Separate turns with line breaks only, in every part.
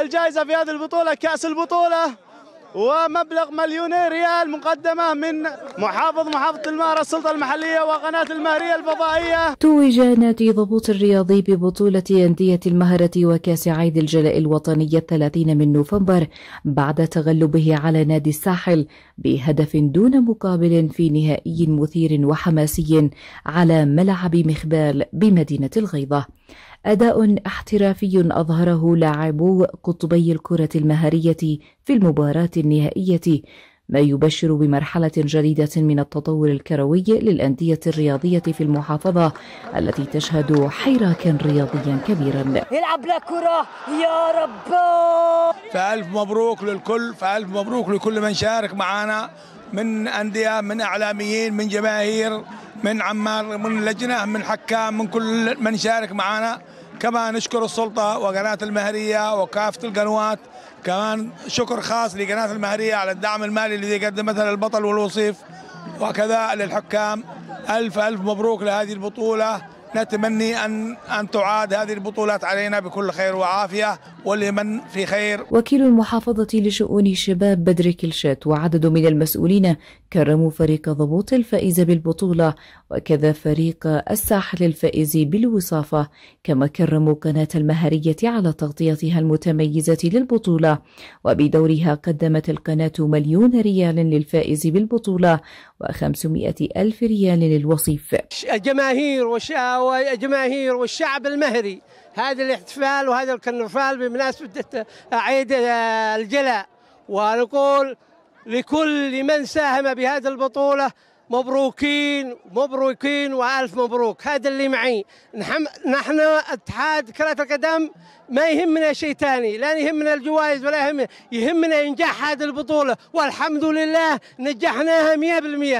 الجائزة في هذه البطولة كأس البطولة ومبلغ مليوني ريال مقدمة من محافظ محافظة المهرة السلطة المحلية وقناة المهرية الفضائية
توج نادي ضبوط الرياضي ببطولة أندية المهرة وكاس عيد الجلاء الوطنية 30 من نوفمبر بعد تغلبه على نادي الساحل بهدف دون مقابل في نهائي مثير وحماسي على ملعب مخبال بمدينة الغيضة أداء احترافي أظهره لاعبو قطبي الكرة المهرية في المباراة النهائية ما يبشر بمرحلة جديدة من التطور الكروي للأندية الرياضية في المحافظة التي تشهد حراكا رياضيا كبيرا
يلعب لكرة يا رب فألف مبروك للكل فألف مبروك لكل من شارك معنا من أندية من إعلاميين من جماهير من عمال من لجنة من حكام من كل من شارك معنا كما نشكر السلطة وقناة المهرية وكافة القنوات كمان شكر خاص لقناة المهرية على الدعم المالي الذي قدمته للبطل والوصيف وكذا للحكام ألف ألف مبروك لهذه البطولة نتمني أن أن تعاد هذه البطولات علينا بكل خير وعافية ولمن في
خير وكيل المحافظة لشؤون الشباب بدر كلشات وعدد من المسؤولين كرموا فريق ضبوط الفائز بالبطولة وكذا فريق الساحل الفائز بالوصافة كما كرموا قناة المهرية على تغطيتها المتميزة للبطولة وبدورها قدمت القناة مليون ريال للفائز بالبطولة و500 ألف ريال للوصيف
الجماهير والشعب والجماهير والشعب المهري هذا الاحتفال وهذا الكرنفال بمناسبة عيد الجلاء ونقول لكل من ساهم بهذه البطولة مبروكين مبروكين والف مبروك هذا اللي معي نحن, نحن اتحاد كره القدم ما يهمنا شيء ثاني لا يهمنا الجوائز ولا يهمنا يهمنا انجاح هذه البطوله والحمد لله نجحناها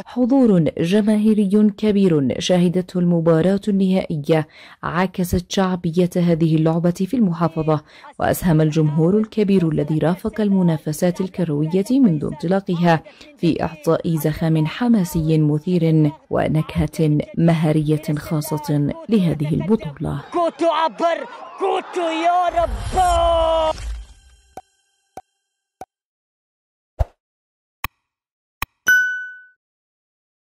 100% حضور جماهيري كبير شهدته المباراه النهائيه عكست شعبيه هذه اللعبه في المحافظه واسهم الجمهور الكبير الذي رافق المنافسات الكرويه منذ انطلاقها في اعطاء زخم حماسي مثير ونكهة مهرية خاصة لهذه البطولة كوتو عبر كوتو يا رب